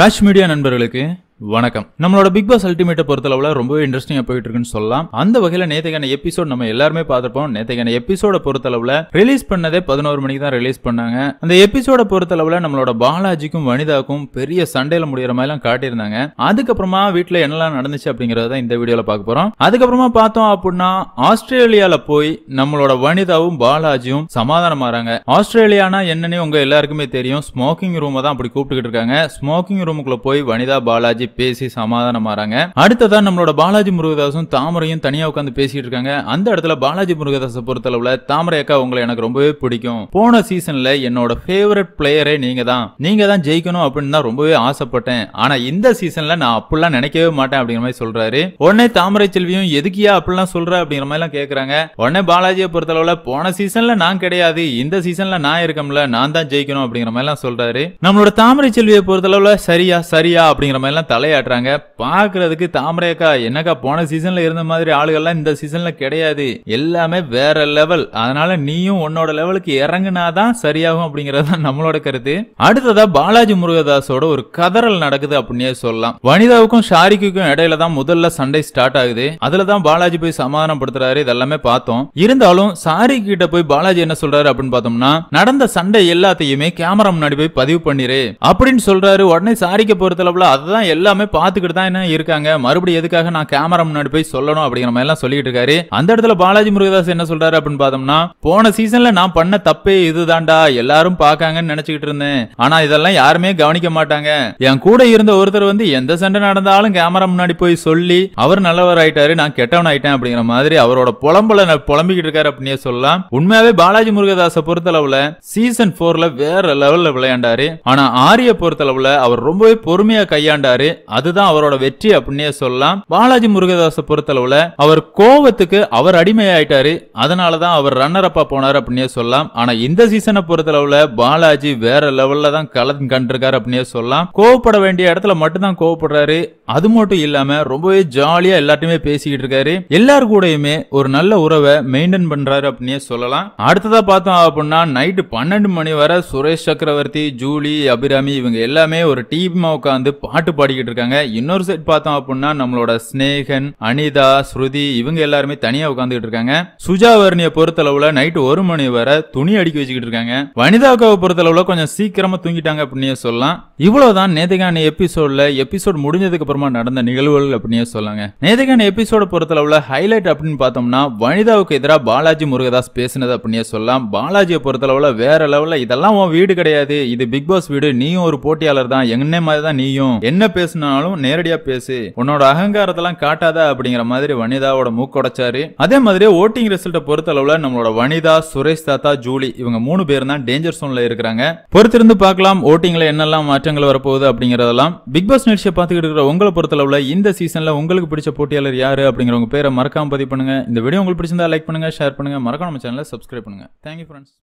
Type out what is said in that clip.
ராஷ் media நண்பர்களுக்கு வணக்கம் நம்மளோட பிக் பாஸ் அல்டிமேட்டை பொறுத்தளவில் ரொம்பவே இன்ட்ரெஸ்டிங்காக போயிட்டு இருக்குன்னு சொல்லலாம் அந்த வகையில் நேற்றுக்கான எபிசோட் நம்ம எல்லாருமே பார்த்துருப்போம் நேற்றுக்கான எபிசோட பொறுத்தளவில் ரிலீஸ் பண்ணதே பதினோரு மணிக்கு தான் ரிலீஸ் பண்ணாங்க அந்த எபிசோட பொறுத்தளவில் நம்மளோட பாலாஜிக்கும் வனிதாக்கும் பெரிய சண்டையில் முடிகிற மாதிரிலாம் காட்டியிருந்தாங்க அதுக்கப்புறமா வீட்டில் என்னெல்லாம் நடந்துச்சு அப்படிங்கிறத இந்த வீடியோவில் பார்க்க போகிறோம் அதுக்கப்புறமா பார்த்தோம் அப்படின்னா ஆஸ்திரேலியாவில் போய் நம்மளோட வனிதாவும் பாலாஜியும் சமாதானம் ஆகிறாங்க ஆஸ்திரேலியானா என்னன்னு உங்கள் எல்லாருக்குமே தெரியும் ஸ்மோக்கிங் ரூமை தான் அப்படி கூப்பிட்டுக்கிட்டு இருக்காங்க ஸ்மோக்கிங் ரூமுக்குள்ளே போய் வனிதா பாலாஜி பேசி சமாதானம் ஆறாங்க அடுத்ததான் நம்மளோட பாலாஜி முருகதாசும் தாமரையும் தனியா உட்காந்து பேசிட்டு இருக்காங்க அந்த இடத்துல பாலாஜி முருகதாசை பொறுத்தளவுல தாமரை அக்கா உங்களை எனக்கு ரொம்பவே பிடிக்கும் போன சீசன்ல என்னோட பேவரட் பிளேயரே நீங்க தான் நீங்க தான் ஜெயிக்கணும் அப்படின்னு தான் ரொம்பவே ஆசைப்பட்டேன் ஆனா இந்த சீசன்ல நான் அப்படிலாம் நினைக்கவே மாட்டேன் அப்படிங்கிற மாதிரி சொல்றாரு உடனே தாமரை செல்வியும் எதுக்கியா அப்படிலாம் சொல்ற அப்படிங்கிற மாதிரி எல்லாம் கேக்குறாங்க உடனே பாலாஜியை பொறுத்தளவுல போன சீசன்ல நான் கிடையாது இந்த சீசன்ல நான் இருக்கம்ல நான் தான் ஜெயிக்கணும் அப்படிங்கிற மாதிரி எல்லாம் சொல்றாரு நம்மளோட தாமரை செல்வியை பொறுத்தளவுல சரியா சரியா அப்படிங்கிற மாதிரி எல்லாம் தலையாட்டுறாங்க பாக்குறதுக்கு தாமரையக்கா என்னக்கா போன சீசன்ல இருந்த மாதிரி ஆளுகள்லாம் இந்த சீசன்ல கிடையாது எல்லாமே வேற லெவல் அதனால நீயும் உன்னோட லெவலுக்கு இறங்குனாதான் சரியாகும் அப்படிங்கறது தான் நம்மளோட கருத்து அடுத்ததா பாலாஜி முருகதாஸோட ஒரு கதறல் நடக்குது அப்படின்னே சொல்லலாம் வனிதாவுக்கும் ஷாரிக்குக்கும் இடையில தான் முதல்ல சண்டை ஸ்டார்ட் ஆகுது அதுலதான் பாலாஜி போய் சமாதானப்படுத்துறாரு இதெல்லாமே பார்த்தோம் இருந்தாலும் சாரி கிட்ட போய் பாலாஜி என்ன சொல்றாரு அப்படின்னு பார்த்தோம்னா நடந்த சண்டை எல்லாத்தையுமே கேமரா முன்னாடி போய் பதிவு பண்ணிரு அப்படின்னு சொல்றாரு உடனே சாரிக்க பொறுத்தளவுல அதுதான் எல்லாமே பார்த்துக்கிட்டு தான் என்ன இருக்காங்க மறுபடியும் எதுக்காக நான் கேமரா முன்னாடி போய் சொல்லணும் அப்படிங்கிற மாதிரி எல்லாம் சொல்லிட்டு இருக்காரு அந்த இடத்துல பாலாஜி முருகதாஸ் என்ன சொல்றாரு அப்படின்னு பார்த்தோம்னா போன சீசன்ல நான் பண்ண தப்பே இதுதான்டா எல்லாரும் பாக்காங்கன்னு நினைச்சுக்கிட்டு இருந்தேன் ஆனா இதெல்லாம் யாருமே கவனிக்க மாட்டாங்க என் கூட இருந்த ஒருத்தர் வந்து எந்த சண்டை நடந்தாலும் கேமரா முன்னாடி போய் சொல்லி அவர் நல்லவர் ஆயிட்டாரு நான் கெட்டவன் ஆயிட்டேன் அப்படிங்கிற மாதிரி அவரோட புலம்பல புலம்பிக்கிட்டு இருக்காரு அப்படின்னு சொல்லலாம் உண்மையாவே பாலாஜி முருகதாச பொறுத்தளவுல சீசன் போர்ல வேற லெவல்ல விளையாண்டாரு ஆனா ஆரிய பொறுத்தளவுல அவர் ரொம்பவே பொறுமையா கையாண்டாரு அதுதான் அவரோட வெற்றி அப்படின்னே சொல்லலாம் பாலாஜி முருகதாச பொறுத்தளவுல அவர் கோவத்துக்கு அவர் அடிமையாயிட்டாரு அதனாலதான் அவர் ரன்னர் அப்பா போனார் அப்படின்னே சொல்லலாம் ஆனா இந்த சீசனை பொறுத்தளவுல பாலாஜி வேற லெவல்ல தான் கலந்து கண்டிருக்காரு அப்படின்னே சொல்லலாம் கோவப்பட வேண்டிய இடத்துல மட்டும்தான் கோவப்படுறாரு அது மட்டும் இல்லாம ரொம்பவே ஜாலியா எல்லாத்தையுமே பேசிக்கிட்டு இருக்காரு எல்லாரு கூடயுமே ஒரு நல்ல உறவை மெயின்டைன் பண்றாரு அப்படின்னே சொல்லலாம் அடுத்ததா பார்த்தோம் அப்படின்னா நைட்டு பன்னெண்டு மணி வரை சுரேஷ் சக்கரவர்த்தி ஜூலி அபிராமி இவங்க எல்லாமே ஒரு டீமா உட்காந்து பாட்டு பாடிக்கிட்டு ஆடிக்கிட்டு இருக்காங்க இன்னொரு சைட் பார்த்தோம் அப்படின்னா நம்மளோட ஸ்னேகன் அனிதா ஸ்ருதி இவங்க எல்லாருமே தனியா உட்காந்துக்கிட்டு இருக்காங்க சுஜா வர்ணிய அளவுல நைட் ஒரு மணி வரை துணி அடிக்க வச்சுக்கிட்டு இருக்காங்க வனிதாக்காவை அளவுல கொஞ்சம் சீக்கிரமா தூங்கிட்டாங்க அப்படின்னே சொல்லலாம் இவ்வளவுதான் நேத்திகான எபிசோட்ல எபிசோட் முடிஞ்சதுக்கு அப்புறமா நடந்த நிகழ்வுகள் அப்படின்னே சொல்லாங்க நேத்திகான எபிசோட பொறுத்தளவுல ஹைலைட் அப்படின்னு பார்த்தோம்னா வனிதாவுக்கு எதிராக பாலாஜி முருகதாஸ் பேசினது அப்படின்னே சொல்லலாம் பாலாஜியை பொறுத்தளவுல வேற லெவல்ல இதெல்லாம் உன் வீடு கிடையாது இது பிக் பாஸ் வீடு நீயும் ஒரு போட்டியாளர் தான் என்ன மாதிரி தான் நீயும் என்ன பேச பேசினாலும் நேரடியா பேசு உன்னோட அகங்காரத்தெல்லாம் காட்டாத அப்படிங்கிற மாதிரி வனிதாவோட மூக்கொடைச்சாரு அதே மாதிரி ஓட்டிங் ரிசல்ட்டை பொறுத்த அளவுல நம்மளோட வனிதா சுரேஷ் தாத்தா ஜூலி இவங்க மூணு பேர் தான் டேஞ்சர் சோன்ல இருக்கிறாங்க பொறுத்திருந்து பார்க்கலாம் ஓட்டிங்ல என்னெல்லாம் மாற்றங்கள் வரப்போகுது அப்படிங்கறதெல்லாம் பிக் பாஸ் நிகழ்ச்சியை பார்த்துக்கிட்டு இருக்கிற உங்களை பொறுத்த அளவுல இந்த சீசன்ல உங்களுக்கு பிடிச்ச போட்டியாளர் யாரு அப்படிங்கிறவங்க பேரை மறக்காம பதிவு பண்ணுங்க இந்த வீடியோ உங்களுக்கு பிடிச்சிருந்தா லைக் பண்ணுங்க ஷேர் பண்ணுங்க மறக்காம சேனலை சப்ஸ்கிரைப் பண்ணுங்க தேங்க்யூ ஃப்ரெண்ட்ஸ்